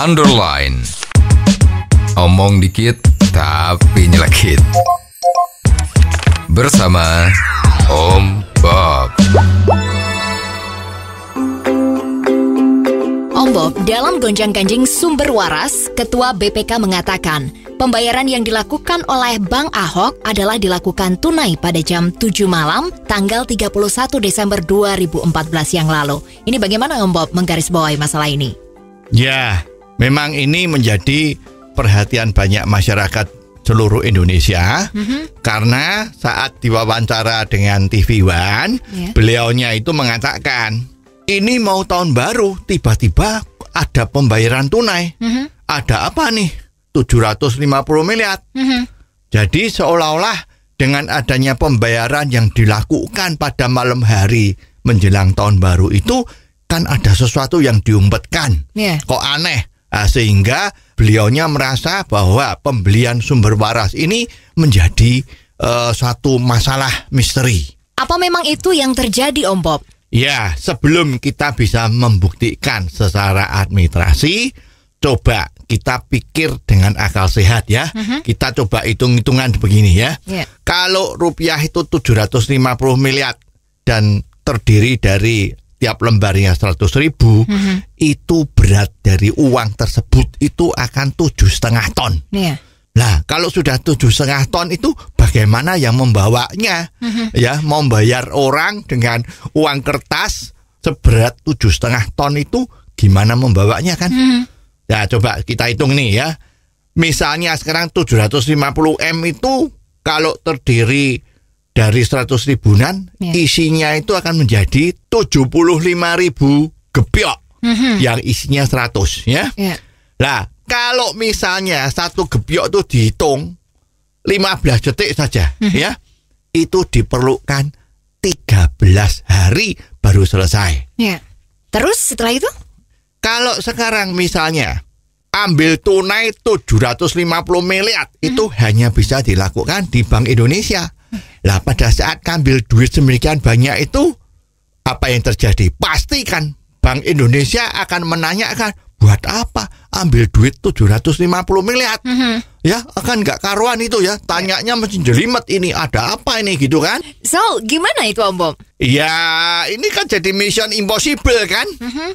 underline. Omong dikit tapi nyelekit. Bersama Om Bob. Om Bob, dalam gonjang-ganjing sumber waras, Ketua BPK mengatakan, pembayaran yang dilakukan oleh Bank Ahok adalah dilakukan tunai pada jam 7 malam tanggal 31 Desember 2014 yang lalu. Ini bagaimana Om Bob menggarisbawahi masalah ini? Ya, Memang ini menjadi perhatian banyak masyarakat seluruh Indonesia mm-hmm. karena saat diwawancara dengan TV One, yeah. beliaunya itu mengatakan ini mau tahun baru tiba-tiba ada pembayaran tunai, mm-hmm. ada apa nih 750 miliar. Mm-hmm. Jadi seolah-olah dengan adanya pembayaran yang dilakukan pada malam hari menjelang tahun baru itu kan ada sesuatu yang diumpetkan, yeah. kok aneh. Nah, sehingga beliaunya merasa bahwa pembelian sumber waras ini menjadi uh, eh, suatu masalah misteri. Apa memang itu yang terjadi, Om Bob? Ya, sebelum kita bisa membuktikan secara administrasi, coba kita pikir dengan akal sehat ya. Uh mhm. -huh. Kita coba hitung-hitungan begini ya. Yeah. Kalau rupiah itu 750 miliar dan terdiri dari tiap lembarnya seratus ribu mm -hmm. itu berat dari uang tersebut itu akan tujuh setengah ton. Yeah. Iya. Nah kalau sudah tujuh setengah ton itu bagaimana yang membawanya mm -hmm. ya mau bayar orang dengan uang kertas seberat tujuh setengah ton itu gimana membawanya kan? Mm -hmm. Ya coba kita hitung nih ya. Misalnya sekarang 750 m itu kalau terdiri dari 100 ribuan yeah. isinya itu akan menjadi 75 ribu gepiok mm -hmm. yang isinya 100 ya. Yeah. Ya. Nah, kalau misalnya satu gepiok itu dihitung 15 detik saja mm -hmm. ya, itu diperlukan 13 hari baru selesai. Yeah. Terus setelah itu? Kalau sekarang misalnya ambil tunai 750 miliar mm -hmm. itu hanya bisa dilakukan di Bank Indonesia lah pada saat ngambil duit semikian banyak itu apa yang terjadi? pasti kan Bank Indonesia akan menanyakan buat apa ambil duit 750 miliar. Mm -hmm. Ya, akan nggak karuan itu ya. Tanyanya mesti jelimet ini ada apa ini gitu kan? So, gimana itu Om Bob? Ya, ini kan jadi mission impossible kan? Mm -hmm.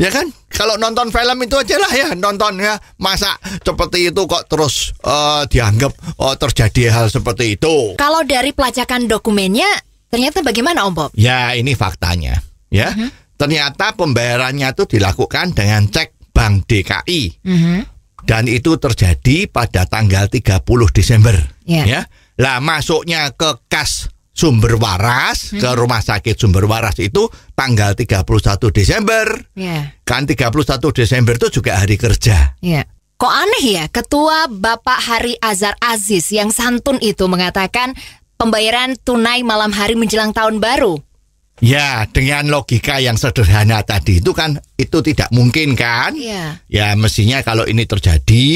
Ya kan? Kalau nonton film itu aja lah ya, nonton ya. Masa seperti itu kok terus uh, dianggap oh terjadi hal seperti itu? Kalau dari pelacakan dokumennya, ternyata bagaimana Om Bob? Ya, ini faktanya. Ya, uh mhm. -huh. ternyata pembayarannya itu dilakukan dengan cek Bank DKI. Uh mhm. -huh. Dan itu terjadi pada tanggal 30 Desember. Yeah. Ya. Lah masuknya ke kas Sumber Waras hmm. ke rumah sakit Sumber Waras itu tanggal 31 Desember. Yeah. Kan 31 Desember itu juga hari kerja. Yeah. Kok aneh ya, Ketua Bapak Hari Azhar Aziz yang santun itu mengatakan pembayaran tunai malam hari menjelang tahun baru. Ya, dengan logika yang sederhana tadi itu kan itu tidak mungkin kan? Ya, ya mestinya kalau ini terjadi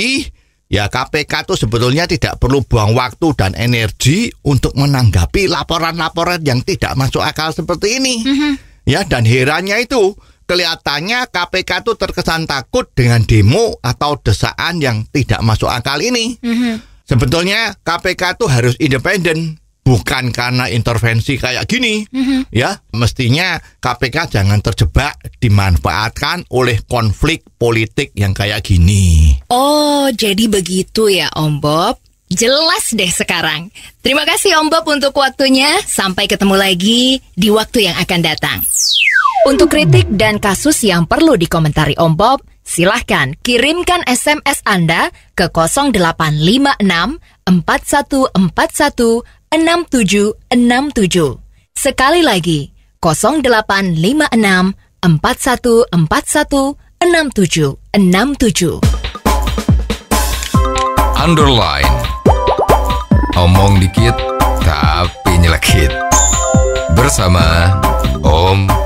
Ya KPK itu sebetulnya tidak perlu buang waktu dan energi untuk menanggapi laporan-laporan yang tidak masuk akal seperti ini. Mm -hmm. Ya dan herannya itu kelihatannya KPK itu terkesan takut dengan demo atau desaan yang tidak masuk akal ini. Mm -hmm. Sebetulnya KPK itu harus independen bukan karena intervensi kayak gini mm-hmm. ya mestinya KPK jangan terjebak dimanfaatkan oleh konflik politik yang kayak gini Oh, jadi begitu ya Om Bob. Jelas deh sekarang. Terima kasih Om Bob untuk waktunya. Sampai ketemu lagi di waktu yang akan datang. Untuk kritik dan kasus yang perlu dikomentari Om Bob, silahkan kirimkan SMS Anda ke 0856 4141 6767. Sekali lagi, 0856 4141 6767 underline. Omong dikit, tapi nyelekit. Bersama Om